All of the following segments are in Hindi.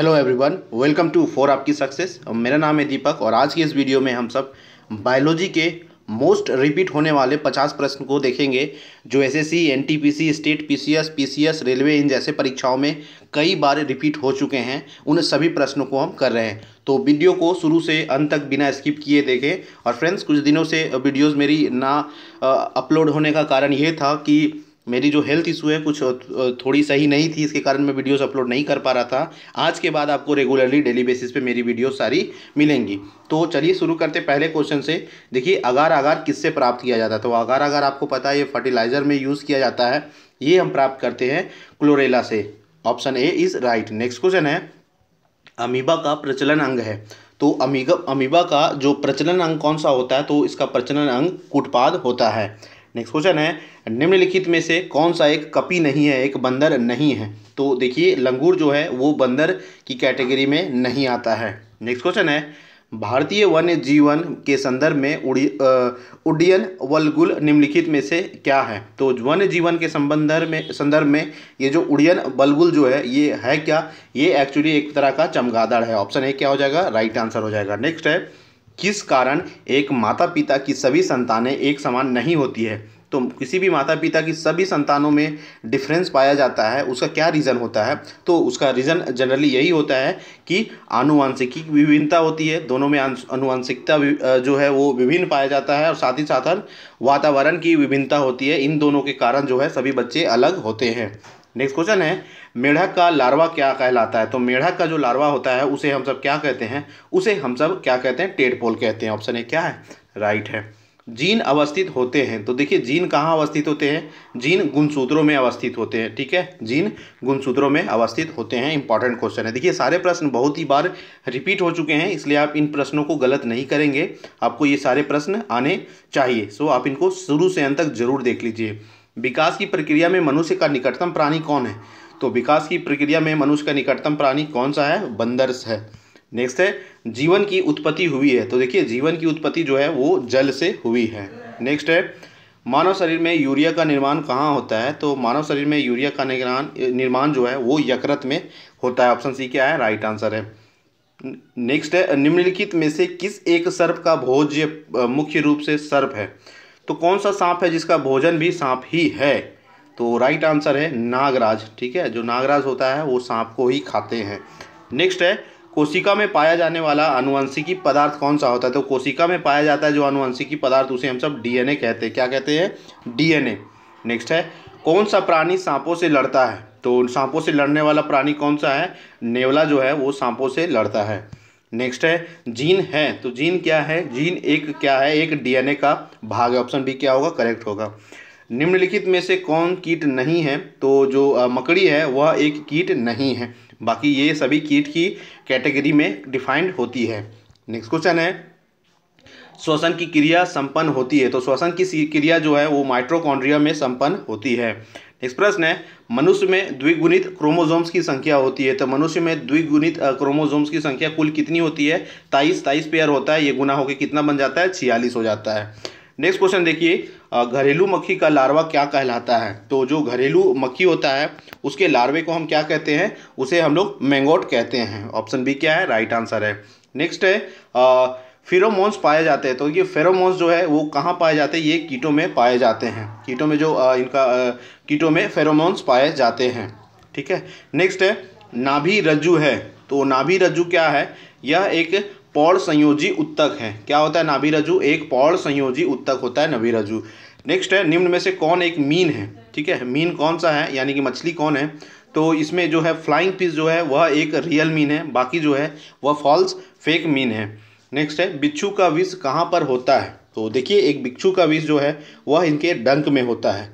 hello everyone welcome to for आपकी सक्सेस मेरा नाम है दीपक और आज की इस वीडियो में हम सब बायोलॉजी के मोस्ट रिपीट होने वाले 50 प्रश्न को देखेंगे जो SSC NTPC state PCS PCS railway इन जैसे परीक्षाओं में कई बार रिपीट हो चुके हैं उन सभी प्रश्नों को हम कर रहे हैं तो वीडियो को शुरू से अंत तक बिना स्किप किए देखें और फ्रेंड्स कुछ दिनों से वीडियोज़ मेरी ना अपलोड होने का कारण ये था कि मेरी जो हेल्थ इशू है कुछ थोड़ी सही नहीं थी इसके कारण मैं वीडियोस अपलोड नहीं कर पा रहा था आज के बाद आपको रेगुलरली डेली बेसिस पे मेरी वीडियो सारी मिलेंगी तो चलिए शुरू करते पहले क्वेश्चन से देखिए अगार अगार किससे प्राप्त किया जाता है तो अगार अगार आपको पता है ये फर्टिलाइज़र में यूज़ किया जाता है ये हम प्राप्त करते हैं क्लोरेला से option A is right next question है अमीबा का प्रचलन अंग है तो अमीबा अमीबा का जो प्रचलन अंग कौन सा होता है तो इसका प्रचलन अंग कुटपाद होता है नेक्स्ट क्वेश्चन है निम्नलिखित में से कौन सा एक कपी नहीं है एक बंदर नहीं है तो देखिए लंगूर जो है वो बंदर की कैटेगरी में नहीं आता है नेक्स्ट क्वेश्चन है भारतीय वन्य जीवन के संदर्भ में उड़ी उड्डियन वलगुल निम्नलिखित में से क्या है तो वन्य जीवन के संबंध में संदर्भ में ये जो उड़ियन बलगुल जो है ये है क्या ये एक्चुअली एक तरह का चमगादड़ है ऑप्शन ए क्या हो जाएगा राइट आंसर हो जाएगा नेक्स्ट है किस कारण एक माता पिता की सभी संतानें एक समान नहीं होती है तो किसी भी माता पिता की सभी संतानों में डिफरेंस पाया जाता है उसका क्या रीज़न होता है तो उसका रीज़न जनरली यही होता है कि आनुवांशिकी विभिन्नता होती है दोनों में आनुवांशिकता जो है वो विभिन्न पाया जाता है और साथ ही साथ वातावरण की विभिन्नता होती है इन दोनों के कारण जो है सभी बच्चे अलग होते हैं नेक्स्ट क्वेश्चन है मेढक का लार्वा क्या कहलाता है तो मेढक का जो लार्वा होता है उसे हम सब क्या कहते हैं उसे हम सब क्या कहते हैं पोल कहते हैं ऑप्शन ए क्या है राइट है जीन अवस्थित होते हैं तो देखिए जीन कहाँ अवस्थित होते हैं जीन गुणसूत्रों में अवस्थित होते हैं ठीक है जीन गुणसूत्रों में अवस्थित होते हैं इंपॉर्टेंट क्वेश्चन है देखिए सारे प्रश्न बहुत ही बार रिपीट हो चुके हैं इसलिए आप इन प्रश्नों को गलत नहीं करेंगे आपको ये सारे प्रश्न आने चाहिए सो आप इनको शुरू से अंत तक जरूर देख लीजिए विकास की प्रक्रिया में मनुष्य का निकटतम प्राणी कौन है तो विकास की प्रक्रिया में मनुष्य का निकटतम प्राणी कौन सा है बंदर है नेक्स्ट है जीवन की उत्पत्ति हुई है तो देखिए जीवन की उत्पत्ति जो है वो जल से हुई है नेक्स्ट है मानव शरीर में यूरिया का निर्माण कहाँ होता है तो मानव शरीर में यूरिया का निर्माण निर्माण जो है वो यकृत में होता है ऑप्शन सी क्या है राइट आंसर है नेक्स्ट है निम्नलिखित में से किस एक सर्प का भोज्य मुख्य रूप से सर्प है तो कौन सा सांप है जिसका भोजन भी सांप ही है तो राइट आंसर है नागराज ठीक है जो नागराज होता है वो सांप को ही खाते हैं नेक्स्ट है कोशिका में पाया जाने वाला अनुवंशिकी पदार्थ कौन सा होता है तो कोशिका में पाया जाता है जो अनुवंशिकी पदार्थ उसे हम सब डीएनए कहते हैं क्या कहते हैं डीएनए नेक्स्ट है कौन सा प्राणी सांपों से लड़ता है तो सांपों से लड़ने वाला प्राणी कौन सा है नेवला जो है वो सांपों से लड़ता है नेक्स्ट है जीन है तो जीन क्या है जीन एक क्या है एक डीएनए का भाग है ऑप्शन बी क्या होगा करेक्ट होगा निम्नलिखित में से कौन कीट नहीं है तो जो मकड़ी है वह एक कीट नहीं है बाकी ये सभी कीट की कैटेगरी में डिफाइंड होती है नेक्स्ट क्वेश्चन है श्वसन की क्रिया संपन्न होती है तो श्वसन की क्रिया जो है वो माइट्रोकॉन्ड्रिया में संपन्न होती है नेक्स्ट प्रश्न है मनुष्य में द्विगुणित क्रोमोजोम्स की संख्या होती है तो मनुष्य में द्विगुणित क्रोमोजोम्स की संख्या कुल कितनी होती है ताइस ताइस पेयर होता है ये गुना होकर कितना बन जाता है छियालीस हो जाता है नेक्स्ट क्वेश्चन देखिए घरेलू मक्खी का लार्वा क्या कहलाता है तो जो घरेलू मक्खी होता है उसके लार्वे को हम क्या कहते हैं उसे हम लोग मैंगोट कहते हैं ऑप्शन बी क्या है राइट आंसर है नेक्स्ट है आ, फेरोमोन्स पाए जाते हैं तो ये फेरोमोन्स जो है वो कहाँ पाए जाते हैं ये कीटों में पाए जाते हैं कीटों में जो आ, इनका आ, कीटों में फेरोमोन्स पाए जाते हैं ठीक है नेक्स्ट है नाभि रज्जु है तो नाभि रज्जु क्या है यह एक पौड़ संयोजी उत्तक है क्या होता है नाभि रज्जु एक पौड़ संयोजी उत्तक होता है नाभि रज्जु नेक्स्ट है निम्न में से कौन एक मीन है ठीक है मीन कौन सा है यानी कि मछली कौन है तो इसमें जो है फ्लाइंग फिश जो है वह एक रियल मीन है बाकी जो है वह फॉल्स फेक मीन है नेक्स्ट है बिच्छू का विष कहाँ पर होता है तो देखिए एक बिच्छू का विष जो है वह इनके डंक में होता है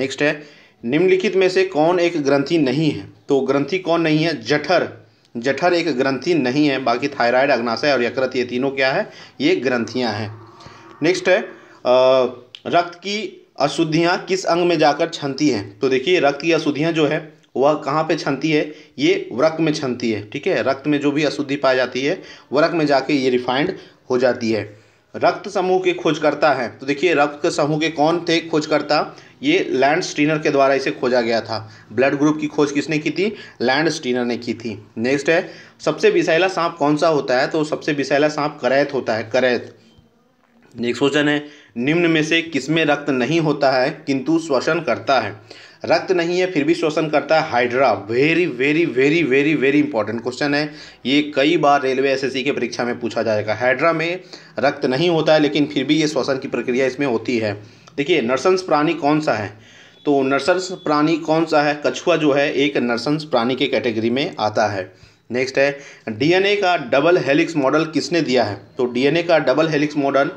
नेक्स्ट है निम्नलिखित में से कौन एक ग्रंथि नहीं है तो ग्रंथि कौन नहीं है जठर जठर एक ग्रंथि नहीं है बाकी थायराइड अग्नाशय और यकृत ये तीनों क्या है ये ग्रंथियाँ हैं नेक्स्ट है रक्त की अशुद्धियाँ किस अंग में जाकर छनती हैं तो देखिए रक्त की अशुद्धियाँ जो है वह कहाँ पे छनती है ये व्रक में क्षनती है ठीक है रक्त में जो भी अशुद्धि पाई जाती है व्रक में जाके ये रिफाइंड हो जाती है रक्त समूह के खोजकर्ता हैं तो देखिए रक्त समूह के कौन थे खोजकर्ता ये लैंड स्टीनर के द्वारा इसे खोजा गया था ब्लड ग्रुप की खोज किसने की थी लैंड स्टीनर ने की थी नेक्स्ट है सबसे विषैला सांप कौन सा होता है तो सबसे विषैला सांप करैत होता है करैत नेक्स्ट क्वेश्चन है निम्न में से किसमें रक्त नहीं होता है किंतु श्वसन करता है रक्त नहीं है फिर भी श्वसन करता है hydra very very very very very important question है ये कई बार रेलवे एसएससी के परीक्षा में पूछा जाएगा हाइड्रा में रक्त नहीं होता है लेकिन फिर भी ये श्वसन की प्रक्रिया इसमें होती है देखिए नरसंस प्राणी कौन सा है तो नरसंस प्राणी कौन सा है कछुआ जो है एक नरसंस प्राणी के कैटेगरी में आता है नेक्स्ट है डीएनए का डबल हेलिक्स मॉडल किसने दिया है तो डीएनए का डबल हेलिक्स मॉडल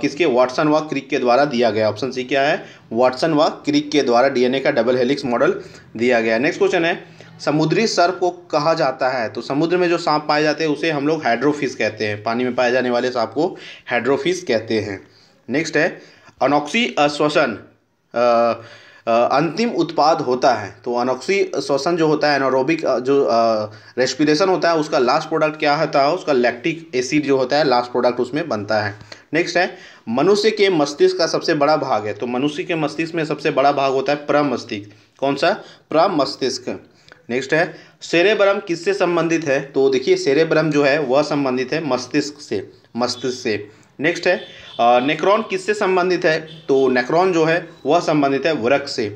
किसके वाटसन व क्रिक के द्वारा दिया गया ऑप्शन सी क्या है वाटसन व क्रिक के द्वारा डीएनए का डबल हेलिक्स मॉडल दिया गया नेक्स्ट क्वेश्चन है समुद्री सर्प को कहा जाता है तो समुद्र में जो सांप पाए जाते हैं उसे हम लोग हाइड्रोफिस कहते हैं पानी में पाए जाने वाले सांप को हाइड्रोफिस कहते हैं नेक्स्ट है अनोक्सी अश्वसन अंतिम उत्पाद होता है तो अनोक्सी श्वसन जो होता है एनोरोबिक जो रेस्पिरेशन होता है उसका लास्ट प्रोडक्ट क्या होता है उसका लैक्टिक एसिड जो होता है लास्ट प्रोडक्ट उसमें बनता है नेक्स्ट है मनुष्य के मस्तिष्क का सबसे बड़ा भाग है तो मनुष्य के मस्तिष्क में सबसे बड़ा भाग होता है प्रमस्तिष्क कौन सा प्रमस्तिष्क नेक्स्ट है सेरेब्रम किससे संबंधित है तो देखिए सेरेब्रम जो है वह संबंधित है मस्तिष्क से मस्तिष्क से नेक्स्ट है नेक्रॉन किससे संबंधित है तो नेक्रॉन जो है वह संबंधित है वृक्ष से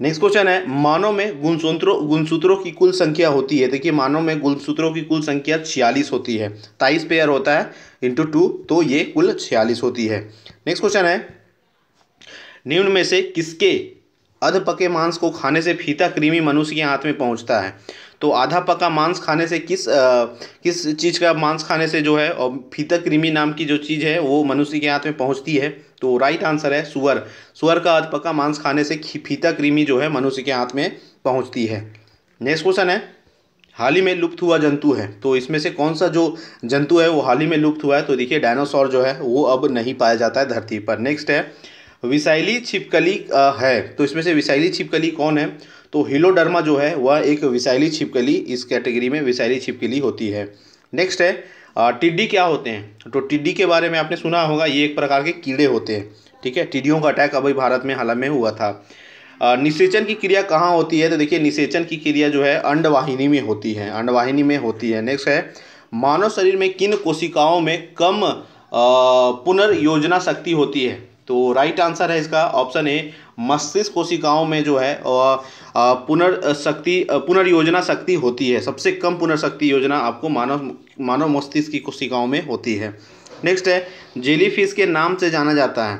नेक्स्ट क्वेश्चन है मानव में गुणसूत्रों गुणसूत्रों की कुल संख्या होती है देखिए मानव में गुणसूत्रों की कुल संख्या छियालीस होती है ताइस पेयर होता है इंटू टू तो ये कुल छियालीस होती है नेक्स्ट क्वेश्चन है निम्न में से किसके अध पके मांस को खाने से फीता क्रीमी मनुष्य के हाथ में पहुंचता है तो आधा पका मांस खाने से किस आ, किस चीज़ का मांस खाने से जो है और फीतक कृमि नाम की जो चीज़ है वो मनुष्य के हाथ में पहुँचती है तो राइट आंसर है सुअर सुअर का आधा पका मांस खाने से फीतक कृमि जो है मनुष्य के हाथ में पहुँचती है नेक्स्ट क्वेश्चन है हाल ही में लुप्त हुआ जंतु है तो इसमें से कौन सा जो जंतु है वो हाल ही में लुप्त हुआ है तो देखिए डायनासोर जो है वो अब नहीं पाया जाता है धरती पर नेक्स्ट है विसाइली छिपकली है तो इसमें से विसाइली छिपकली कौन है तो हिलोडर्मा जो है वह एक विसाइली छिपकली इस कैटेगरी में विसाइली छिपकली होती है नेक्स्ट है टिड्डी क्या होते हैं तो टिड्डी के बारे में आपने सुना होगा ये एक प्रकार के कीड़े होते हैं ठीक है टिड्डियों का अटैक अभी भारत में हाल में हुआ था निषेचन की क्रिया कहाँ होती है तो देखिए निषेचन की क्रिया जो है अंडवाहिनी में होती है अंडवाहिनी में होती है नेक्स्ट है मानव शरीर में किन कोशिकाओं में कम पुनर्योजना शक्ति होती है तो राइट आंसर है इसका ऑप्शन ए मस्तिष्क कोशिकाओं में जो है पुनर्शक्ति पुनर्योजना शक्ति होती है सबसे कम पुनर्शक्ति योजना आपको मानव मानव मस्तिष्क की कोशिकाओं में होती है नेक्स्ट है जेलीफिश के नाम से जाना जाता है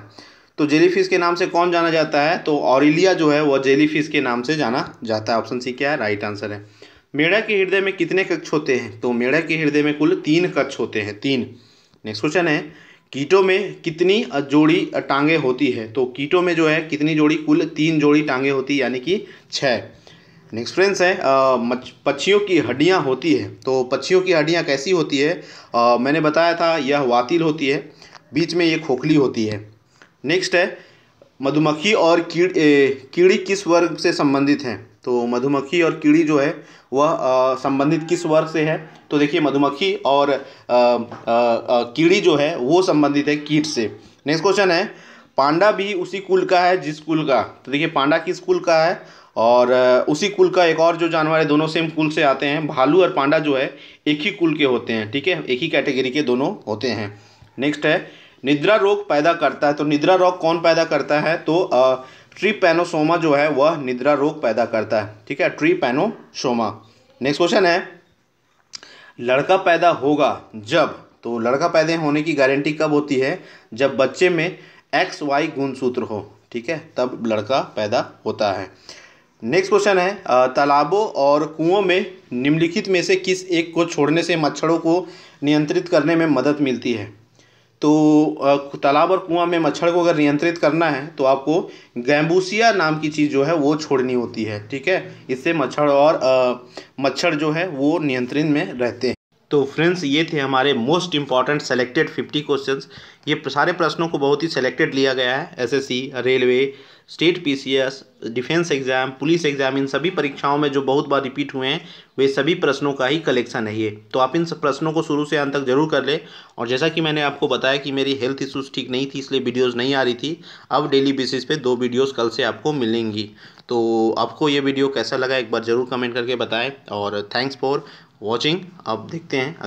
तो जेलीफिश के नाम से कौन जाना जाता है तो ऑरिलिया जो है वह जेलीफिश के नाम से जाना जाता है ऑप्शन सी क्या है राइट आंसर है मेढ़ा के हृदय में कितने कक्ष होते हैं तो मेढ़ा के हृदय में कुल तीन कक्ष होते हैं तीन नेक्स्ट क्वेश्चन है कीटों में कितनी जोड़ी टांगे होती है तो कीटों में जो है कितनी जोड़ी कुल तीन जोड़ी टांगे होती है यानी कि छः नेक्स्ट फ्रेंड्स है पक्षियों की हड्डियाँ होती है तो पक्षियों की हड्डियाँ कैसी होती है आ, मैंने बताया था यह वातिल होती है बीच में ये खोखली होती है नेक्स्ट है मधुमक्खी और कीड़ ए, कीड़ी किस वर्ग से संबंधित हैं तो मधुमक्खी और कीड़ी जो है वह संबंधित किस वर्ग से है तो देखिए मधुमक्खी और आ, आ, कीड़ी जो है वो संबंधित है कीट से नेक्स्ट क्वेश्चन है पांडा भी उसी कुल का है जिस कुल का तो देखिए पांडा किस कुल का है और उसी कुल का एक और जो जानवर है दोनों सेम कुल से आते हैं भालू और पांडा जो है एक ही कुल के होते हैं ठीक है एक ही कैटेगरी के दोनों होते हैं नेक्स्ट है निद्रा रोग पैदा करता है तो निद्रा रोग कौन पैदा करता है तो आ, ट्रीपैनोसोमा जो है वह निद्रा रोग पैदा करता है ठीक है ट्रीपैनोसोमा नेक्स्ट क्वेश्चन है लड़का पैदा होगा जब तो लड़का पैदा होने की गारंटी कब होती है जब बच्चे में एक्स वाई गुणसूत्र हो ठीक है तब लड़का पैदा होता है नेक्स्ट क्वेश्चन है तालाबों और कुओं में निम्नलिखित में से किस एक को छोड़ने से मच्छरों को नियंत्रित करने में मदद मिलती है तो तालाब और कुआँ में मच्छर को अगर नियंत्रित करना है तो आपको गैम्बूसिया नाम की चीज़ जो है वो छोड़नी होती है ठीक है इससे मच्छर और मच्छर जो है वो नियंत्रण में रहते हैं तो फ्रेंड्स ये थे हमारे मोस्ट इंपॉर्टेंट सेलेक्टेड 50 क्वेश्चंस ये सारे प्रश्नों को बहुत ही सेलेक्टेड लिया गया है SSC railway state PCS defence exam police exam इन सभी परीक्षाओं में जो बहुत बार रिपीट हुए हैं वे सभी प्रश्नों का ही कलेक्शन है ये तो आप इन सब प्रश्नों को शुरू से अंत तक जरूर कर ले और जैसा कि मैंने आपको बताया कि मेरी हेल्थ इशूज़ ठीक नहीं थी इसलिए वीडियोज़ नहीं आ रही थी अब डेली बेसिस पर दो वीडियोज़ कल से आपको मिलेंगी तो आपको ये वीडियो कैसा लगा एक बार ज़रूर कमेंट करके बताएं और थैंक्स फॉर वॉचिंग अब देखते हैं अगले